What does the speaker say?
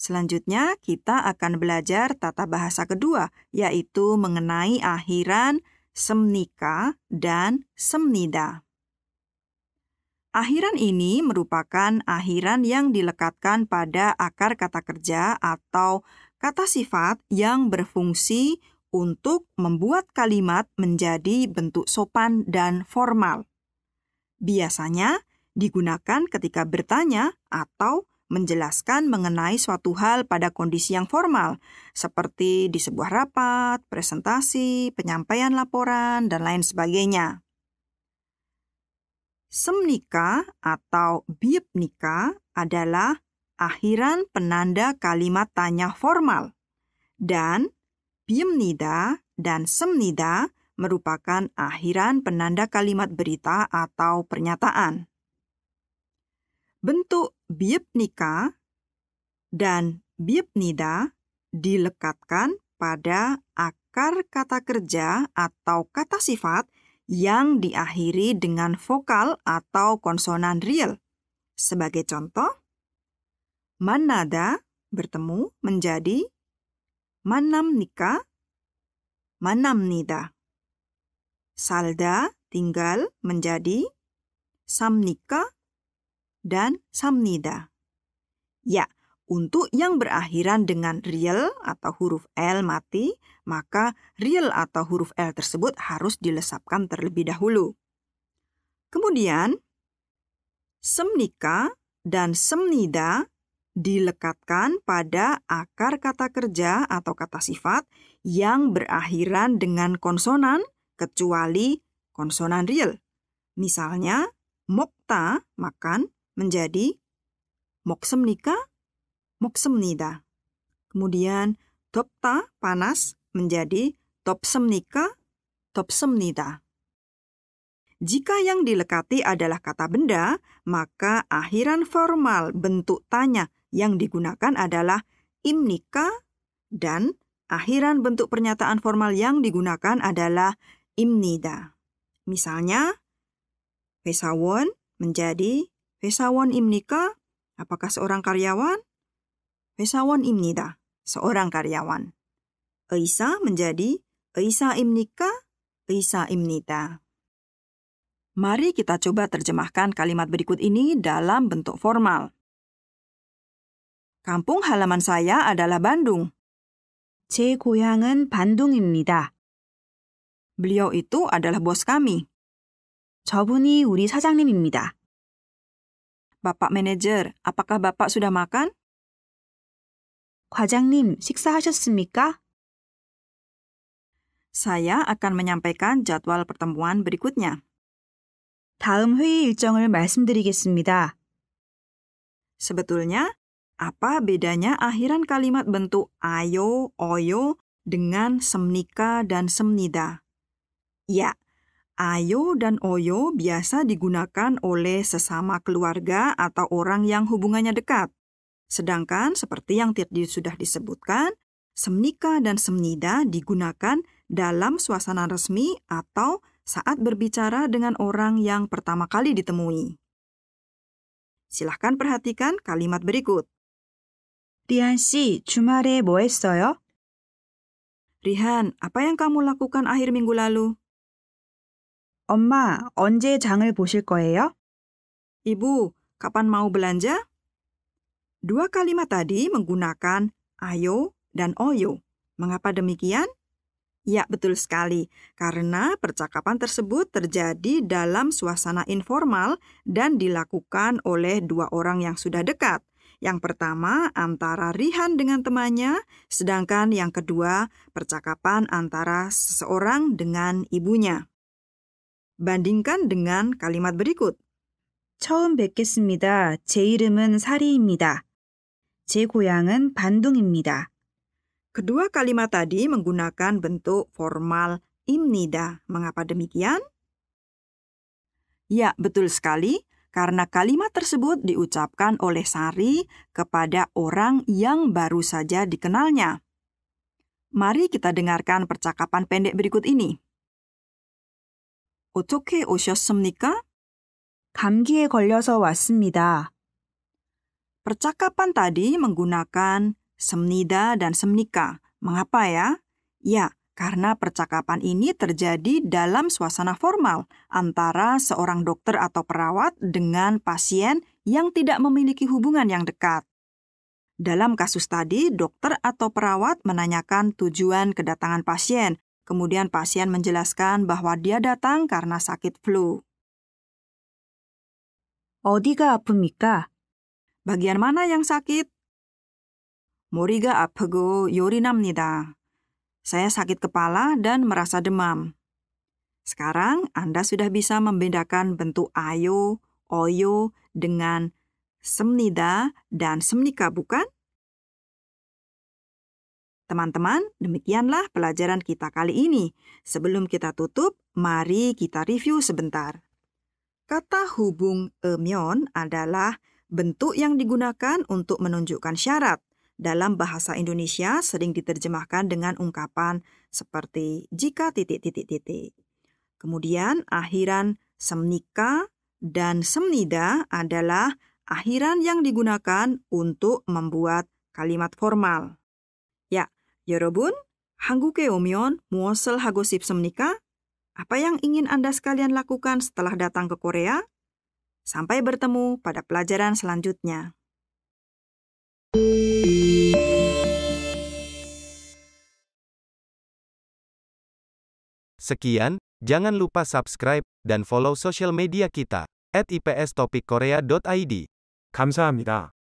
Selanjutnya, kita akan belajar tata bahasa kedua, yaitu mengenai akhiran semnika dan semnida. Akhiran ini merupakan akhiran yang dilekatkan pada akar kata kerja atau kata sifat yang berfungsi untuk membuat kalimat menjadi bentuk sopan dan formal. Biasanya digunakan ketika bertanya atau menjelaskan mengenai suatu hal pada kondisi yang formal, seperti di sebuah rapat, presentasi, penyampaian laporan, dan lain sebagainya. Semnika atau biepnika adalah akhiran penanda kalimat tanya formal, dan biemnida dan semnida merupakan akhiran penanda kalimat berita atau pernyataan. Bentuk biepnika dan biepnida dilekatkan pada akar kata kerja atau kata sifat yang diakhiri dengan vokal atau konsonan real. Sebagai contoh, manada bertemu menjadi manamnika, manamnida. Salda tinggal menjadi samnika, dan samnida. Ya, untuk yang berakhiran dengan real atau huruf L mati, maka real atau huruf L tersebut harus dilesapkan terlebih dahulu. Kemudian, semnika dan semnida dilekatkan pada akar kata kerja atau kata sifat yang berakhiran dengan konsonan kecuali konsonan real. Misalnya, mokta, makan, menjadi moksemnika, moksemnida. Kemudian topta panas menjadi topsemnika, topsemnida Jika yang dilekati adalah kata benda, maka akhiran formal bentuk tanya yang digunakan adalah imnika dan akhiran bentuk pernyataan formal yang digunakan adalah imnida. Misalnya, Pesawon menjadi 회사원 imnika? Apakah seorang karyawan? 회사원 imnida, seorang karyawan. Eisa menjadi Eisa imnika, Eisa 입니다. Mari kita coba terjemahkan kalimat berikut ini dalam bentuk formal. Kampung halaman saya adalah Bandung. 제 고향은 반동입니다. Beliau itu adalah bos kami. 저분이 우리 사장님입니다. Bapak manajer, apakah Bapak sudah makan? 과장님, 식사하셨습니까? Saya akan menyampaikan jadwal pertemuan berikutnya. 다음 회의 일정을 말씀드리겠습니다. Sebetulnya, apa bedanya akhiran kalimat bentuk ayo, oyo dengan semnika dan semnida? Ya, Ayo dan oyo biasa digunakan oleh sesama keluarga atau orang yang hubungannya dekat. Sedangkan seperti yang tadi sudah disebutkan, semnika dan semnida digunakan dalam suasana resmi atau saat berbicara dengan orang yang pertama kali ditemui. Silahkan perhatikan kalimat berikut. Rihan, si, 주말에 뭐 Rihan, apa yang kamu lakukan akhir minggu lalu? 엄마, 언제 장을 보실 거예요? Ibu, kapan mau belanja? Dua kalimat tadi menggunakan ayo dan oyo. Mengapa demikian? Ya, betul sekali. Karena percakapan tersebut terjadi dalam suasana informal dan dilakukan oleh dua orang yang sudah dekat. Yang pertama antara Rihan dengan temannya, sedangkan yang kedua percakapan antara seseorang dengan ibunya. Bandingkan dengan kalimat berikut. 처음 뵙겠습니다. 제 이름은 사리입니다. 제 고향은 반둥입니다. Kedua kalimat tadi menggunakan bentuk formal imnida. Mengapa demikian? Ya, betul sekali. Karena kalimat tersebut diucapkan oleh Sari kepada orang yang baru saja dikenalnya. Mari kita dengarkan percakapan pendek berikut ini. 어떻게 오셨습니까? 감기에 걸려서 왔습니다. Percakapan tadi menggunakan semnida dan semnika. Mengapa ya? Ya, karena percakapan ini terjadi dalam suasana formal antara seorang dokter atau perawat dengan pasien yang tidak memiliki hubungan yang dekat. Dalam kasus tadi, dokter atau perawat menanyakan tujuan kedatangan pasien, Kemudian pasien menjelaskan bahwa dia datang karena sakit flu. 어디가 아픕니까? Bagian mana yang sakit? Moriga 아프고 요리납니다. Saya sakit kepala dan merasa demam. Sekarang Anda sudah bisa membedakan bentuk ayo, oyo dengan semnida dan semnika bukan? Teman-teman, demikianlah pelajaran kita kali ini. Sebelum kita tutup, mari kita review sebentar. Kata hubung emion adalah bentuk yang digunakan untuk menunjukkan syarat. Dalam bahasa Indonesia sering diterjemahkan dengan ungkapan seperti jika titik-titik-titik. Kemudian akhiran semnika dan semnida adalah akhiran yang digunakan untuk membuat kalimat formal. 여러분, ya hangguke omion, 무엇을 hagosip semnika? Apa yang ingin Anda sekalian lakukan setelah datang ke Korea? Sampai bertemu pada pelajaran selanjutnya. Sekian, jangan lupa subscribe dan follow social media kita @ips_topikkorea.id. 감사합니다.